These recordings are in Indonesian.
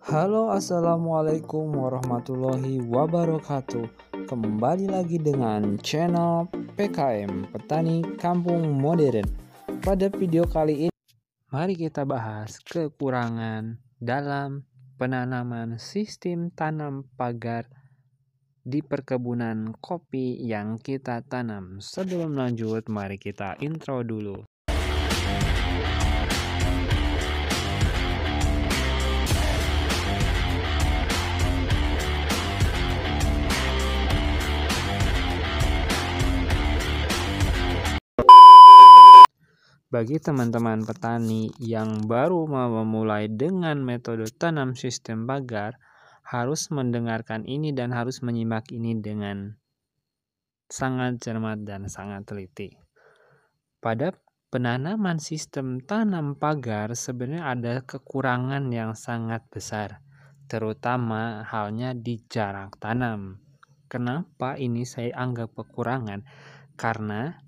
Halo assalamualaikum warahmatullahi wabarakatuh Kembali lagi dengan channel PKM Petani Kampung Modern Pada video kali ini Mari kita bahas kekurangan dalam penanaman sistem tanam pagar di perkebunan kopi yang kita tanam Sebelum lanjut mari kita intro dulu Bagi teman-teman petani yang baru memulai dengan metode tanam sistem pagar, harus mendengarkan ini dan harus menyimak ini dengan sangat cermat dan sangat teliti. Pada penanaman sistem tanam pagar sebenarnya ada kekurangan yang sangat besar, terutama halnya di jarak tanam. Kenapa ini saya anggap kekurangan? Karena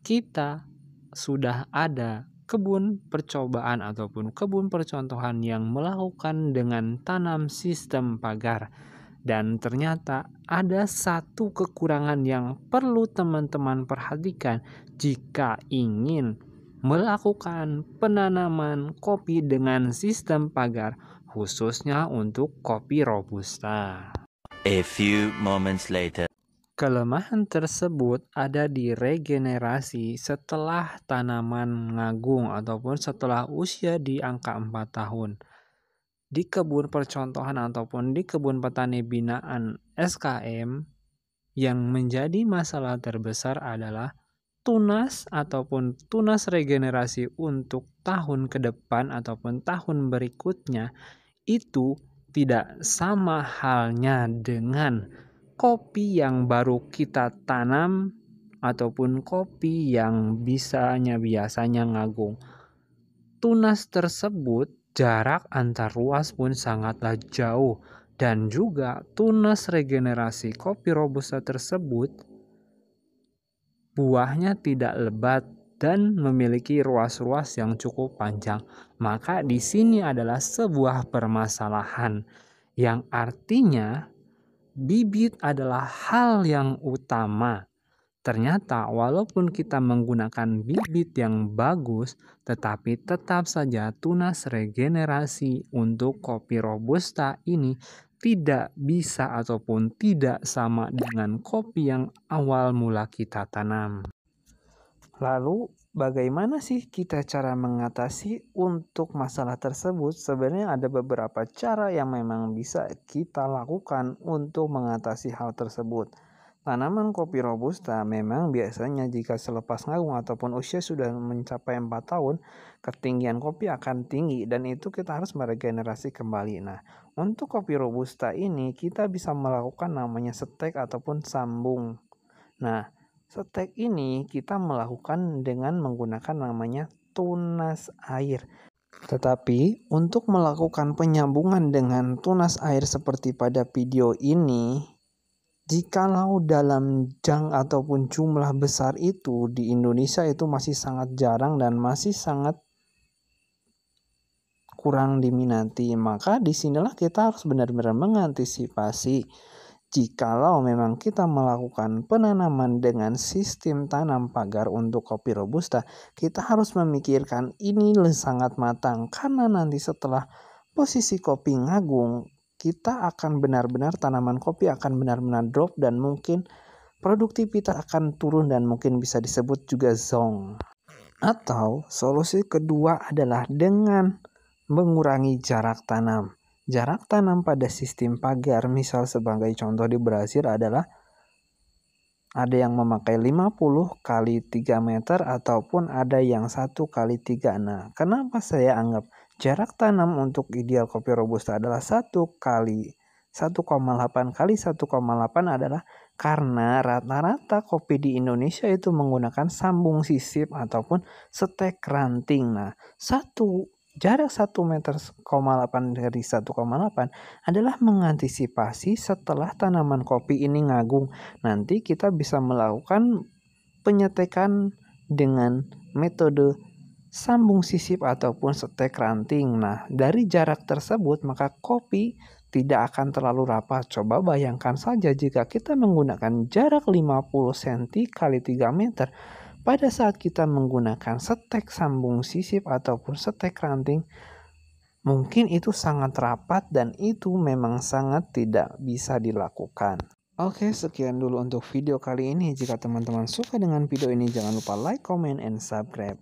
kita sudah ada kebun percobaan ataupun kebun percontohan yang melakukan dengan tanam sistem pagar dan ternyata ada satu kekurangan yang perlu teman-teman perhatikan jika ingin melakukan penanaman kopi dengan sistem pagar khususnya untuk kopi robusta. A few moments later Kelemahan tersebut ada di regenerasi setelah tanaman ngagung ataupun setelah usia di angka 4 tahun. Di kebun percontohan ataupun di kebun petani binaan SKM, yang menjadi masalah terbesar adalah tunas ataupun tunas regenerasi untuk tahun ke depan ataupun tahun berikutnya itu tidak sama halnya dengan kopi yang baru kita tanam ataupun kopi yang bisanya biasanya ngagung. Tunas tersebut jarak antar ruas pun sangatlah jauh dan juga tunas regenerasi kopi robusta tersebut buahnya tidak lebat dan memiliki ruas-ruas yang cukup panjang. Maka di sini adalah sebuah permasalahan yang artinya bibit adalah hal yang utama. Ternyata, walaupun kita menggunakan bibit yang bagus, tetapi tetap saja tunas regenerasi untuk kopi robusta ini tidak bisa ataupun tidak sama dengan kopi yang awal mula kita tanam. Lalu, bagaimana sih kita cara mengatasi untuk masalah tersebut? Sebenarnya ada beberapa cara yang memang bisa kita lakukan untuk mengatasi hal tersebut. Tanaman kopi robusta memang biasanya jika selepas ngagung ataupun usia sudah mencapai 4 tahun, ketinggian kopi akan tinggi dan itu kita harus meregenerasi kembali. Nah, untuk kopi robusta ini kita bisa melakukan namanya setek ataupun sambung. Nah, Setek ini kita melakukan dengan menggunakan namanya tunas air. Tetapi untuk melakukan penyambungan dengan tunas air seperti pada video ini, jikalau dalam jang ataupun jumlah besar itu di Indonesia itu masih sangat jarang dan masih sangat kurang diminati, maka disinilah kita harus benar-benar mengantisipasi Jikalau memang kita melakukan penanaman dengan sistem tanam pagar untuk kopi robusta, kita harus memikirkan ini sangat matang karena nanti setelah posisi kopi ngagung, kita akan benar-benar tanaman kopi akan benar-benar drop dan mungkin produktivitas akan turun dan mungkin bisa disebut juga zong. Atau solusi kedua adalah dengan mengurangi jarak tanam. Jarak tanam pada sistem pagar misal sebagai contoh di Brasil adalah ada yang memakai 50 kali 3 meter ataupun ada yang 1 kali 3. Nah, kenapa saya anggap jarak tanam untuk ideal kopi robusta adalah 1 kali 1,8 kali 1,8 adalah karena rata-rata kopi di Indonesia itu menggunakan sambung sisip ataupun stek ranting. Nah, satu jarak 1 meter 0,8 dari 1,8 adalah mengantisipasi setelah tanaman kopi ini ngagung. Nanti kita bisa melakukan penyetekan dengan metode sambung sisip ataupun setek ranting. Nah, dari jarak tersebut maka kopi tidak akan terlalu rapat. Coba bayangkan saja jika kita menggunakan jarak 50 cm kali 3 meter pada saat kita menggunakan setek sambung sisip ataupun setek ranting, mungkin itu sangat rapat dan itu memang sangat tidak bisa dilakukan. Oke, sekian dulu untuk video kali ini. Jika teman-teman suka dengan video ini, jangan lupa like, comment, and subscribe.